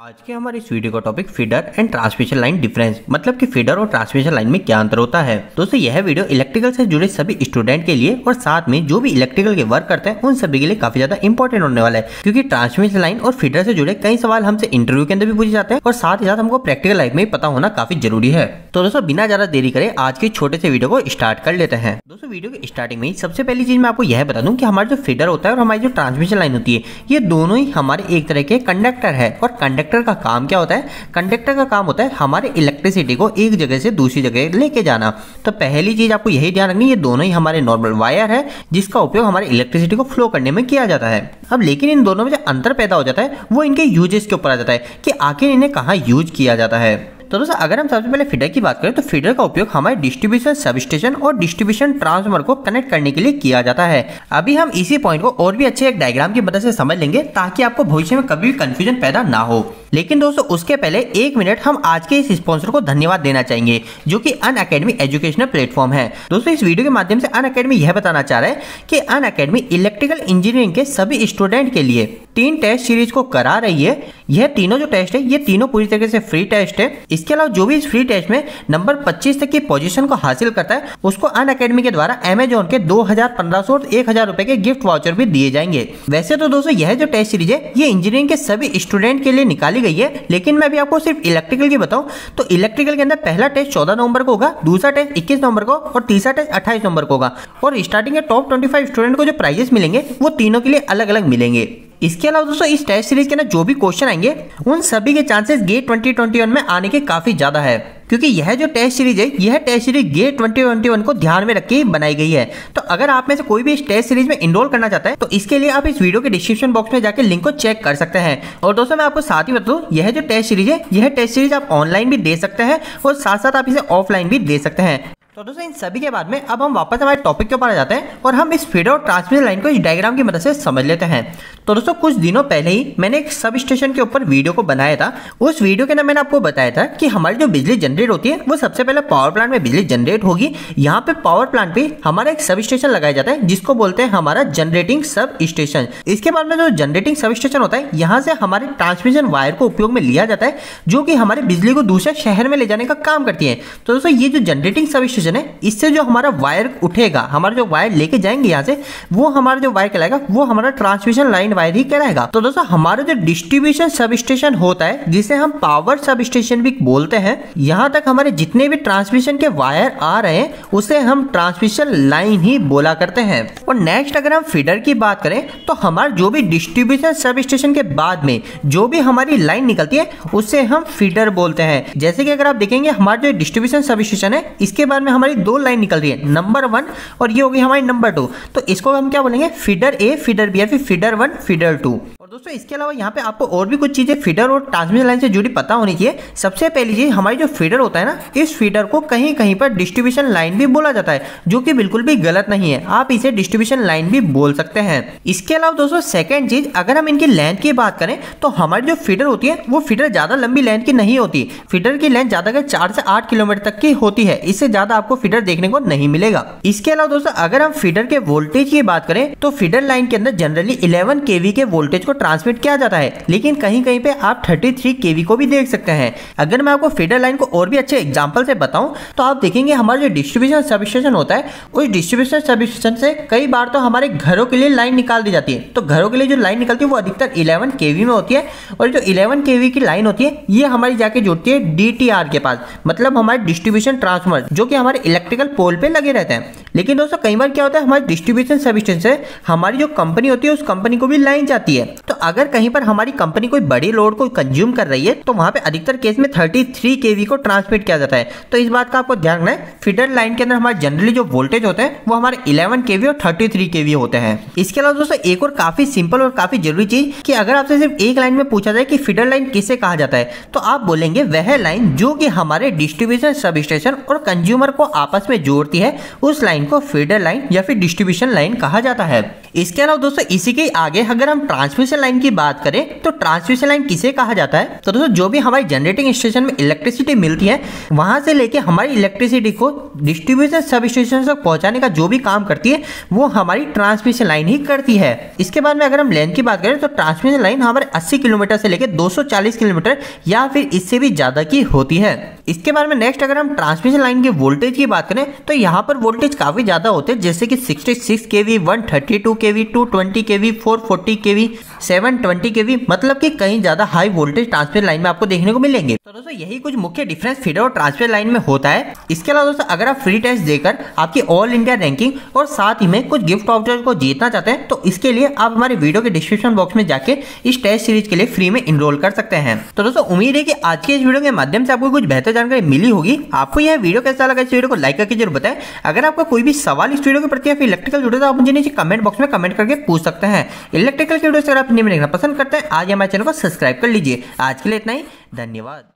आज के हमारे इस वीडियो का topic feeder and transmission line difference मतलब कि फीडर और ट्रांसमिशन लाइन में क्या अंतर होता है दोस्तों यह वीडियो इलेक्ट्रिकल से जुड़े सभी स्टूडेंट के लिए और साथ में जो भी इलेक्ट्रिकल के वर्क करते हैं उन सभी के लिए काफी ज्यादा इंपॉर्टेंट होने वाला है क्योंकि ट्रांसमिशन लाइन और फीडर से जुड़े कई सवाल हमसे इंटरव्यू के अंदर भी पूछे जाते हैं और साथ ही साथ हमको प्रैक्टिकल लाइफ में पता होना काफी जरूरी है तो दोस्तों बिना ज्यादा देरी करे आज के छोटे से वीडियो को स्टार्ट कर लेते हैं दोस्तों वीडियो के स्टार्टिंग में सबसे पहली चीज मैं आपको यह बता दूँ की हमारे जो फीडर होता है और हमारी जो ट्रांसमिशन लाइन होती है ये दोनों ही हमारे एक तरह के कंडक्टर है और कंडक्टर कंडक्टर का काम क्या होता है कंडक्टर का काम होता है हमारे इलेक्ट्रिसिटी को एक जगह से दूसरी जगह लेके जाना तो पहली चीज़ आपको यही ध्यान रखनी ये दोनों ही हमारे नॉर्मल वायर है जिसका उपयोग हमारे इलेक्ट्रिसिटी को फ्लो करने में किया जाता है अब लेकिन इन दोनों में जो अंतर पैदा हो जाता है वो इनके यूजेस के ऊपर आ जाता है कि आखिर इन्हें कहाँ यूज किया जाता है तो दोस्तों अगर हम सबसे पहले फीडर की बात करें तो फीडर का उपयोग हमारे डिस्ट्रीब्यूशन सब स्टेशन और डिस्ट्रीब्यूशन ट्रांसफॉर्मर को कनेक्ट करने के लिए किया जाता है अभी हम इसी पॉइंट को और भी अच्छे एक डायग्राम की मदद से समझ लेंगे ताकि आपको भविष्य में कभी भी कंफ्यूजन पैदा ना हो लेकिन दोस्तों उसके पहले एक मिनट हम आज के इस स्पॉन्सर को धन्यवाद देना चाहेंगे जो कि अन अकेडमी एजुकेशनल प्लेटफॉर्म है दोस्तों इस वीडियो के माध्यम से अन अकेडमी यह बताना चाह रहे हैं कि अन अकेडमी इलेक्ट्रिकल इंजीनियरिंग के सभी स्टूडेंट के लिए तीन टेस्ट सीरीज को करा रही है यह तीनों जो टेस्ट है ये तीनों पूरी तरीके से फ्री टेस्ट है इसके अलावा जो भी इस फ्री टेस्ट में नंबर 25 तक की पोजीशन को हासिल करता है उसको अन अकेडमी के द्वारा अमेजोन के दो हजार पंद्रह सौ और एक हजार रुपए के गिफ्ट वाउचर भी दिए जाएंगे वैसे तो दोस्तों यह जो टेस्ट सीरीज है ये इंजीनियरिंग के सभी स्टूडेंट के लिए निकाली गई है लेकिन मैं अभी आपको सिर्फ इलेक्ट्रिकल की बताऊँ तो इलेक्ट्रिकल के अंदर पहला टेस्ट चौदह नवंबर को होगा दूसरा टेस्ट इक्कीस नवंबर को और तीसरा टेस्ट अट्ठाईस नवंबर को होगा और स्टार्टिंग के टॉप ट्वेंटी स्टूडेंट को जो प्राइजेस मिलेंगे वो तीनों के लिए अलग अलग मिलेंगे इसके अलावा दोस्तों इस टेस्ट सीरीज के ना जो भी क्वेश्चन आएंगे उन सभी के चांसेस गेट ट्वेंटी ट्वेंटी में आने के काफी ज्यादा है क्योंकि यह जो टेस्ट सीरीज है यह टेस्ट सीरीज ट्वेंटी वन को ध्यान में रख बनाई गई है तो अगर आप में से कोई भी इस टेस्ट सीरीज में इनरोल करना चाहता है तो इसके लिए आप इस वीडियो के डिस्क्रिप्शन बॉक्स में जाकर लिंक को चेक कर सकते हैं और दोस्तों मैं आपको साथ ही बता यह जो टेस्ट सीरीज है यह टेस्ट सीरीज आप ऑनलाइन भी दे सकते हैं और साथ साथ आप इसे ऑफलाइन भी दे सकते हैं तो दोस्तों इन सभी के बाद में अब हम वापस हमारे टॉपिक के ऊपर आ जाते हैं और हम इस फीडर और ट्रांसमिशन लाइन को इस डायग्राम की मदद से समझ लेते हैं तो दोस्तों कुछ दिनों पहले ही मैंने एक सब स्टेशन के ऊपर वीडियो को बनाया था उस वीडियो के अंदर मैंने आपको बताया था कि हमारी जो बिजली जनरेट होती है वो सबसे पहले पावर प्लांट में बिजली जनरेट होगी यहाँ पे पावर प्लांट पे हमारा एक सब स्टेशन लगाया जाता है जिसको बोलते हैं हमारा जनरेटिंग सब स्टेशन इसके बाद में जो जनरेटिंग सब स्टेशन होता है यहाँ से हमारे ट्रांसमिशन वायर को उपयोग में लिया जाता है जो कि हमारे बिजली को दूसरे शहर में ले जाने का काम करती है तो दोस्तों ये जो जनरेटिंग सब स्टेशन है इससे जो हमारा वायर उठेगा हमारा जो वायर लेके जाएंगे यहाँ से वो हमारा जो वायर कहलाएगा वो हमारा ट्रांसमिशन लाइन वायर ही कराएगा तो दोस्तों हमारा जो डिस्ट्रीब्यूशन सब स्टेशन होता है जिसे हम पावर सब स्टेशन भी बोलते हैं यहाँ तक हमारे जितने भी ट्रांसमिशन के वायर आ रहे हैं उसे हम ट्रांसमिशन लाइन ही बोला करते हैं और नेक्स्ट अगर हम फीडर की बात करें तो हमारे जो भी डिस्ट्रीब्यूशन सब स्टेशन के बाद में जो भी हमारी लाइन निकलती है उसे हम फीडर बोलते हैं जैसे कि अगर आप देखेंगे हमारा जो डिस्ट्रीब्यूशन सब स्टेशन है इसके बाद में हमारी दो लाइन निकल रही है नंबर वन और ये होगी हमारी नंबर टू तो इसको हम क्या बोलेंगे फीडर ए फीडर बी या फिर फीडर वन fiddle to. दोस्तों इसके अलावा यहाँ पे आपको और भी कुछ चीज़ें फीडर और ट्रांसमिशन लाइन से जुड़ी पता होनी चाहिए सबसे पहली चीज़ हमारी जो फीडर होता है ना इस फीडर को कहीं कहीं पर डिस्ट्रीब्यूशन लाइन भी बोला जाता है जो कि बिल्कुल भी गलत नहीं है आप इसे डिस्ट्रीब्यूशन लाइन भी बोल सकते हैं इसके अलावा दोस्तों सेकेंड चीज़ अगर हम इनकी लेंथ की बात करें तो हमारी जो फीडर होती है वो फीडर ज़्यादा लंबी लेंथ की नहीं होती फीडर की लेंथ ज्यादा चार से आठ किलोमीटर तक की होती है इससे ज़्यादा आपको फीडर देखने को नहीं मिलेगा इसके अलावा दोस्तों अगर हम फीडर के वोल्टेज की बात करें तो फीडर लाइन के अंदर जनरली इलेवन केवी के वोल्टेज को ट्रांसमिट किया जाता है लेकिन कहीं कहीं पे आप 33 केवी को भी देख सकते हैं अगर मैं आपको फेडर लाइन को और भी अच्छे एग्जाम्पल से बताऊं तो आप देखेंगे हमारा जो डिस्ट्रीब्यूशन सब स्टेशन होता है उस डिस्ट्रीब्यूशन सब स्टेशन से कई बार तो हमारे घरों के लिए लाइन निकाल दी जाती है तो घरों के लिए जो लाइन निकलती है वो अधिकतर इलेवन के में होती है और जो इलेवन के की लाइन होती है ये हमारी जाके जुड़ती है डी के पास मतलब हमारे डिस्ट्रीब्यूशन ट्रांसफॉर्मर जो कि हमारे इलेक्ट्रिकल पोल पे लगे रहते हैं लेकिन दोस्तों कई बार क्या होता है हमारी डिस्ट्रीब्यूशन सब से हमारी जो कंपनी होती है उस कंपनी को भी लाइन जाती है तो अगर कहीं पर हमारी कंपनी कोई बड़ी लोड को कंज्यूम कर रही है तो वहां पे अधिकतर केस में 33 केवी को ट्रांसमिट किया जाता है तो इस बात का आपको ध्यान रखना है फीडर लाइन के अंदर हमारे जनरली जो वोल्टेज होते हैं वो हमारे इलेवन केवी और थर्टी थ्री होते हैं इसके अलावा दोस्तों एक और काफी सिंपल और काफी जरूरी चीज की अगर आपसे सिर्फ एक लाइन में पूछा जाए कि फीडर लाइन किसे कहा जाता है तो आप बोलेंगे वह लाइन जो कि हमारे डिस्ट्रीब्यूशन सब स्टेशन और कंज्यूमर को आपस में जोड़ती है उस लाइन लाइन को फीडर लाइन या फिर डिस्ट्रीब्यूशन लाइन कहा जाता है इसके अलावा दोस्तों इसी के आगे अगर हम ट्रांसमिशन लाइन की बात करें तो ट्रांसमिशन लाइन किसे कहा जाता है तो दोस्तों जो भी हमारी जनरेटिंग स्टेशन में इलेक्ट्रिसिटी मिलती है वहां से लेके हमारी इलेक्ट्रिसिटी को डिस्ट्रीब्यूशन सब स्टेशन तक पहुंचाने का जो भी काम करती है वो हमारी ट्रांसमिशन लाइन ही करती है इसके बाद में अगर हम लेंथ की बात करें तो ट्रांसमिशन लाइन हमारे अस्सी किलोमीटर से लेकर दो किलोमीटर या फिर इससे भी ज़्यादा की होती है इसके बाद में नेक्स्ट अगर हम ट्रांसमिशन लाइन के वोल्टेज की बात करें तो यहाँ पर वोल्टेज काफ़ी ज़्यादा होते हैं जैसे कि 66 K V one K V two twenty K V four forty K V seven twenty K V मतलब कि कहीं ज़्यादा हाई वोल्टेज ट्रांसफर लाइन में आपको देखने को मिलेंगे तो दोस्तों यही कुछ मुख्य डिफरेंस फीडर और ट्रांसफर लाइन में होता है इसके अलावा दोस्तों अगर आप फ्री टेस्ट देकर आपकी ऑल इंडिया रैंकिंग और साथ ही में कुछ गिफ्ट ऑफर को जीतना चाहते हैं तो इसके लिए आप हमारे वीडियो के डिस्क्रिप्शन बॉक्स में जाके इस टेस्ट सीरीज के लिए फ्री में इनरोल कर सकते हैं तो दोस्तों उम्मीद है की आज के इस वीडियो के माध्यम से आपको कुछ बेहतर जानकारी मिली होगी आपको यह वीडियो कैसा लगा इस वीडियो को लाइक करके जरूर बताए अगर आपका कोई भी सवाल इस वीडियो के प्रति या फिर इलेक्ट्रिकल जुड़े तो आप मुझे नीचे कमेंट बॉक्स में कमेंट करके पूछ सकते हैं इलेक्ट्रिकल की वीडियो अगर आप निम्न देखना पसंद करते हैं आज हमारे चैनल को सब्सक्राइब कर लीजिए आज के लिए इतना ही धन्यवाद